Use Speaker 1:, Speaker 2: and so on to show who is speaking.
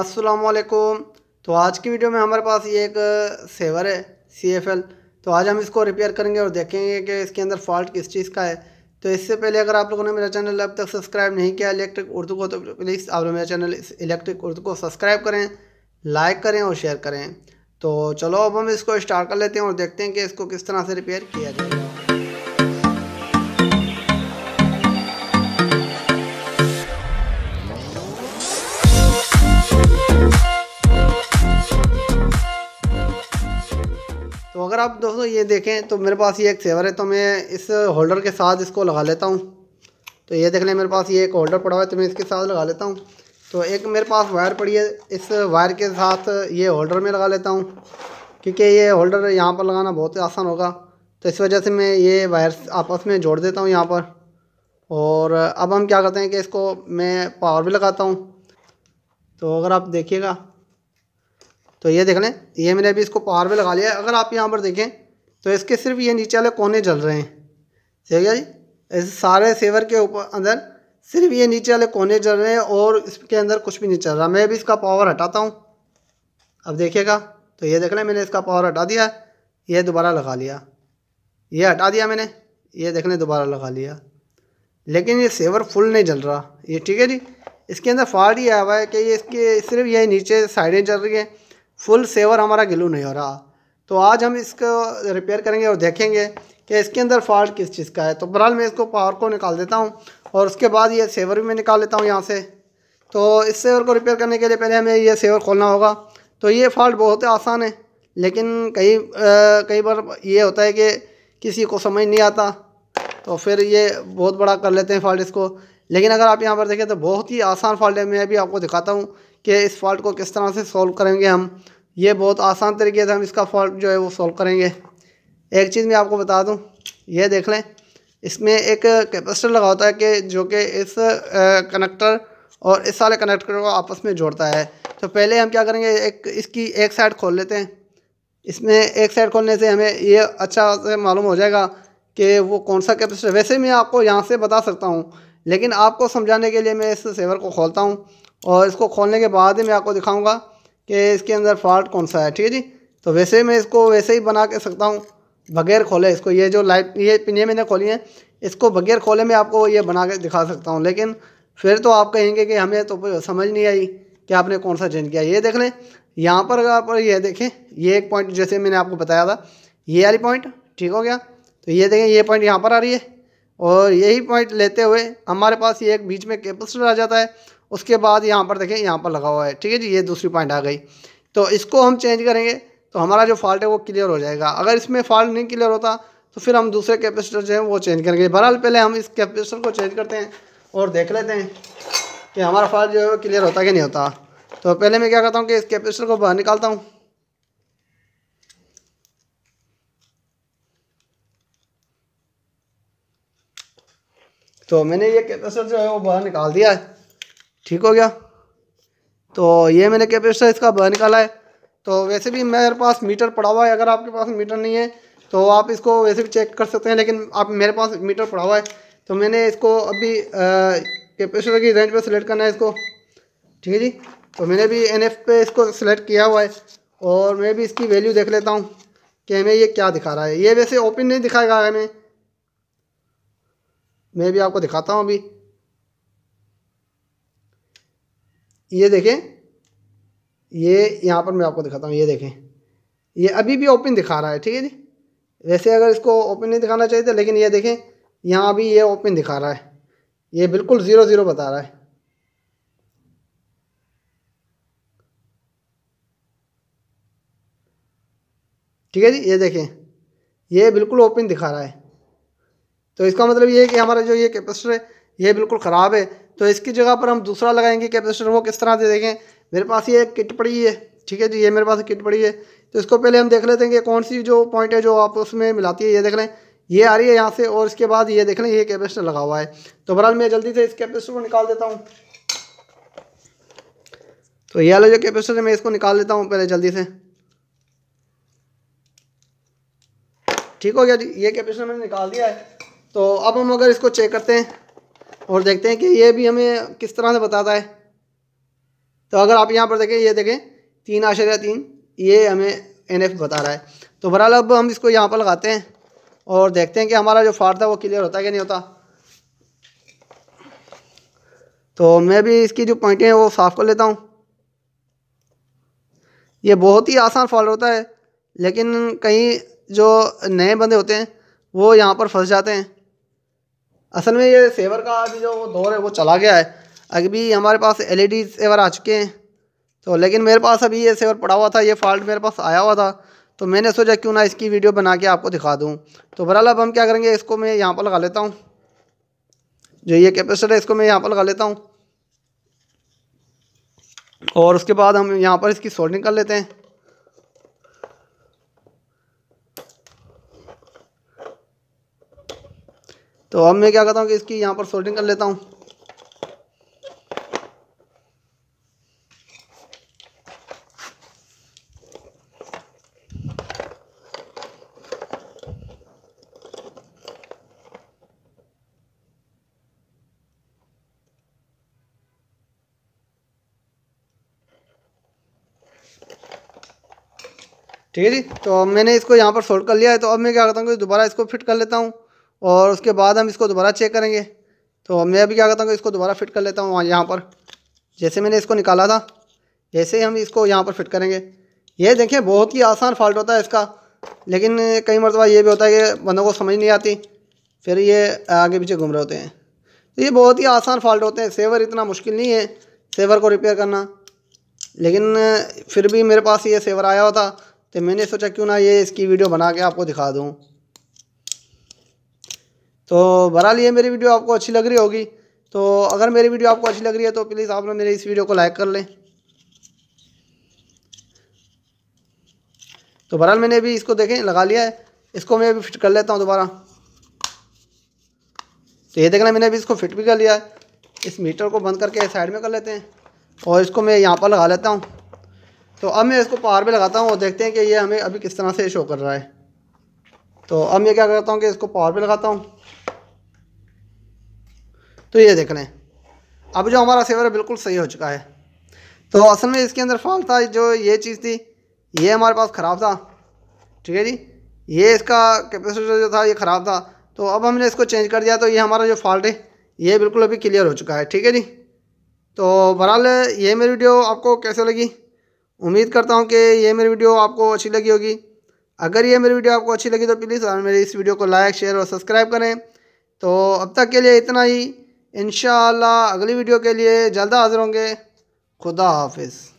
Speaker 1: असलकुम तो आज की वीडियो में हमारे पास ये एक सेवर है सी एफ एल तो आज हम इसको रिपेयर करेंगे और देखेंगे कि इसके अंदर फॉल्ट किस चीज़ का है तो इससे पहले अगर आप लोगों ने मेरा चैनल अब तक सब्सक्राइब नहीं किया इलेक्ट्रिक उर्दू को तो प्लीज़ आप लोग मेरा चैनल इलेक्ट्रिक उर्दू को सब्सक्राइब करें लाइक करें और शेयर करें तो चलो अब हम इसको स्टार्ट कर लेते हैं और देखते हैं कि इसको किस तरह से रिपेयर किया जाएगा अगर आप दोस्तों ये देखें तो मेरे पास ये एक सेवर है तो मैं इस होल्डर के साथ इसको लगा लेता हूँ तो ये देख लें मेरे पास ये एक होल्डर पड़ा हुआ है तो मैं इसके साथ लगा लेता हूँ तो एक मेरे पास वायर पड़ी है इस वायर के साथ ये होल्डर में लगा लेता हूँ क्योंकि ये होल्डर यहाँ पर लगाना बहुत आसान होगा तो इस वजह से मैं ये वायर आपस में जोड़ देता हूँ यहाँ पर और अब हम क्या करते हैं कि इसको मैं पावर भी लगाता हूँ तो अगर आप देखिएगा तो ये देख लें ये मैंने अभी इसको पावर में लगा लिया अगर आप यहाँ पर देखें तो इसके सिर्फ ये नीचे वाले कोने जल रहे हैं ठीक है जी इस सारे सेवर के ऊपर अंदर सिर्फ ये नीचे वाले कोने जल रहे हैं और इसके अंदर कुछ भी नहीं चल रहा मैं अभी इसका पावर हटाता हूँ अब देखिएगा तो ये देख लें मैंने इसका पावर हटा दिया ये दोबारा लगा लिया ये हटा दिया मैंने ये देख लें दोबारा लगा लिया लेकिन ये सेवर फुल नहीं जल रहा ये ठीक है जी इसके अंदर फॉल्ट ही आया हुआ है कि ये इसके सिर्फ ये नीचे साइडें जल रही हैं फुल सेवर हमारा गिलू नहीं हो रहा तो आज हम इसको रिपेयर करेंगे और देखेंगे कि इसके अंदर फॉल्ट किस चीज़ का है तो बहरहाल मैं इसको पावर को निकाल देता हूँ और उसके बाद ये सेवर भी मैं निकाल लेता हूँ यहाँ से तो इस सेवर को रिपेयर करने के लिए पहले हमें ये सेवर खोलना होगा तो ये फॉल्ट बहुत आसान है लेकिन कई कई बार ये होता है कि किसी को समझ नहीं आता तो फिर ये बहुत बड़ा कर लेते हैं फॉल्ट इसको लेकिन अगर आप यहाँ पर देखें तो बहुत ही आसान फॉल्ट है मैं अभी आपको दिखाता हूँ कि इस फॉल्ट को किस तरह से सॉल्व करेंगे हम ये बहुत आसान तरीके से हम इसका फॉल्ट जो है वो सॉल्व करेंगे एक चीज़ मैं आपको बता दूँ ये देख लें इसमें एक कैपेसिटर लगा होता है कि जो कि इस कनेक्टर और इस सारे कनेक्टर को आपस में जोड़ता है तो पहले हम क्या करेंगे एक इसकी एक साइड खोल लेते हैं इसमें एक साइड खोलने से हमें ये अच्छा से मालूम हो जाएगा कि वो कौन सा कैपेसिटर वैसे मैं आपको यहाँ से बता सकता हूँ लेकिन आपको समझाने के लिए मैं इस सेवर को खोलता हूँ और इसको खोलने के बाद ही मैं आपको दिखाऊंगा कि इसके अंदर फॉल्ट कौन सा है ठीक है जी तो वैसे मैं इसको वैसे ही बना के सकता हूँ बगैर खोले इसको ये जो लाइट ये पिने मैंने खोली हैं इसको बगैर खोले मैं आपको ये बना के दिखा सकता हूँ लेकिन फिर तो आप कहेंगे कि हमें तो समझ नहीं आई कि आपने कौन सा चेंज किया ये देख लें यहाँ पर आप ये देखें ये एक पॉइंट जैसे मैंने आपको बताया था ये वाली पॉइंट ठीक हो गया तो ये देखें ये पॉइंट यहाँ पर आ रही है और यही पॉइंट लेते हुए हमारे पास ये एक बीच में कैपेसिटर आ जाता है उसके बाद यहाँ पर देखें यहाँ पर लगा हुआ है ठीक है जी ये दूसरी पॉइंट आ गई तो इसको हम चेंज करेंगे तो हमारा जो फॉल्ट है वो क्लियर हो जाएगा अगर इसमें फॉल्ट नहीं क्लियर होता तो फिर हम दूसरे कैपेसिटर जो है वो चेंज करेंगे बहरहाल पहले हम इस कैपेसिटर को चेंज करते हैं और देख लेते हैं कि हमारा फॉल्ट जो है वो क्लियर होता कि नहीं होता तो पहले मैं क्या करता हूँ कि इस कैपेसिटर को बाहर निकालता हूँ तो मैंने ये कैपेसिटर जो है वो बाहर निकाल दिया है ठीक हो गया तो ये मैंने कैपेसिटर इसका निकाला है तो वैसे भी मेरे पास मीटर पड़ा हुआ है अगर आपके पास मीटर नहीं है तो आप इसको वैसे भी चेक कर सकते हैं लेकिन आप मेरे पास मीटर पड़ा हुआ है तो मैंने इसको अभी कैपेसिटर की रेंज पे सिलेक्ट करना है इसको ठीक है जी तो मैंने भी एन पे इसको सिलेक्ट किया हुआ है और मैं भी इसकी वैल्यू देख लेता हूँ कि हमें ये क्या दिखा रहा है ये वैसे ओपन नहीं दिखाएगा हमें मैं भी आपको दिखाता हूँ अभी ये देखें ये यहाँ पर मैं आपको दिखाता हूँ ये देखें ये अभी भी ओपन दिखा रहा है ठीक है जी वैसे अगर इसको ओपन नहीं दिखाना चाहिए था तो, लेकिन ये देखें यहाँ भी ये ओपन दिखा रहा है ये बिल्कुल ज़ीरो ज़ीरो बता रहा है ठीक है जी ये देखें ये बिल्कुल ओपन दिखा रहा है तो इसका मतलब ये है कि हमारा जो ये कैपेसिटर है ये बिल्कुल ख़राब है तो इसकी जगह पर हम दूसरा लगाएंगे कैपेसिटर वो किस तरह से देखें मेरे पास ये किट पड़ी है ठीक है जी ये मेरे पास किट पड़ी है तो इसको पहले हम देख लेते हैं कि कौन सी जो पॉइंट है जो आप उसमें मिलाती है ये देख लें ये आ रही है यहाँ से और इसके बाद ये देख लें ये कैपेसिटर लगा हुआ है तो बहरहाल मैं जल्दी से इस कैपेसिटर को निकाल देता हूँ तो ये वाला जो कैपेसिटर है मैं इसको निकाल लेता हूँ पहले जल्दी से ठीक हो गया जी ये कैपेसिटर मैंने निकाल दिया है तो अब हम अगर इसको चेक करते हैं और देखते हैं कि ये भी हमें किस तरह से बताता है तो अगर आप यहाँ पर देखें ये देखें तीन आशर तीन ये हमें एन एफ बता रहा है तो बहरहाल अब हम इसको यहाँ पर लगाते हैं और देखते हैं कि हमारा जो फाड़ था वो क्लियर होता है कि नहीं होता तो मैं भी इसकी जो पॉइंटें हैं वो साफ़ कर लेता हूँ ये बहुत ही आसान फॉल्ट होता है लेकिन कहीं जो नए बंदे होते हैं वो यहाँ पर फंस जाते हैं असल में ये सेवर का अभी जो दौर है वो चला गया है अभी हमारे पास एलईडी e सेवर आ चुके हैं तो लेकिन मेरे पास अभी ये सेवर पड़ा हुआ था ये फॉल्ट मेरे पास आया हुआ था तो मैंने सोचा क्यों ना इसकी वीडियो बना के आपको दिखा दूँ तो बहरहाल अब हम क्या करेंगे इसको मैं यहाँ पर लगा लेता हूँ जो ये कैपेसिटर है इसको मैं यहाँ पर लगा लेता हूँ और उसके बाद हम यहाँ पर इसकी सोल्डिंग कर लेते हैं तो अब मैं क्या करता हूँ कि इसकी यहाँ पर सोल्डिंग कर लेता हूँ ठीक है जी तो मैंने इसको यहाँ पर सोल्ड कर लिया है तो अब मैं क्या करता हूँ दोबारा इसको फिट कर लेता हूँ और उसके बाद हम इसको दोबारा चेक करेंगे तो मैं अभी क्या करता हूँ इसको दोबारा फिट कर लेता हूँ यहाँ पर जैसे मैंने इसको निकाला था जैसे ही हम इसको यहाँ पर फिट करेंगे ये देखें बहुत ही आसान फॉल्ट होता है इसका लेकिन कई मरतबा ये भी होता है कि बंदों को समझ नहीं आती फिर ये आगे पीछे घूम रहे होते हैं तो ये बहुत ही आसान फॉल्ट होते हैं सेवर इतना मुश्किल नहीं है सेवर को रिपेयर करना लेकिन फिर भी मेरे पास ये सेवर आया होता तो मैंने सोचा क्यों ना ये इसकी वीडियो बना के आपको दिखा दूँ तो बहरहाल ये मेरी वीडियो आपको अच्छी लग रही होगी तो अगर मेरी वीडियो आपको अच्छी लग रही है तो प्लीज़ आप लोग मेरे इस वीडियो को लाइक कर लें तो बहरहाल मैंने अभी इसको देखें लगा लिया है इसको मैं अभी फिट कर लेता हूँ दोबारा तो ये देखना मैंने अभी इसको फिट भी कर लिया है इस मीटर को बंद करके साइड में कर लेते हैं और इसको मैं यहाँ पर लगा लेता हूँ तो अब मैं इसको पावर पर लगाता हूँ और देखते हैं कि ये हमें अभी किस तरह से शो कर रहा है तो अब मैं क्या करता हूँ कि इसको पावर पे लगाता हूँ तो ये देख लें अब जो हमारा सेवर है बिल्कुल सही हो चुका है तो असल में इसके अंदर फॉल्ट था जो ये चीज़ थी ये हमारे पास ख़राब था ठीक है जी ये इसका कैपेसिटर जो था ये ख़राब था तो अब हमने इसको चेंज कर दिया तो ये हमारा जो फॉल्ट है ये बिल्कुल अभी क्लियर हो चुका है ठीक है जी तो बहरहाल ये मेरी वीडियो आपको कैसे लगी उम्मीद करता हूँ कि ये मेरी वीडियो आपको अच्छी लगी होगी अगर ये मेरी वीडियो आपको अच्छी लगी तो प्लीज़ मेरी इस वीडियो को लाइक शेयर और सब्सक्राइब करें तो अब तक के लिए इतना ही इन अगली वीडियो के लिए जल्द हाज़िर होंगे खुदा हाफिज़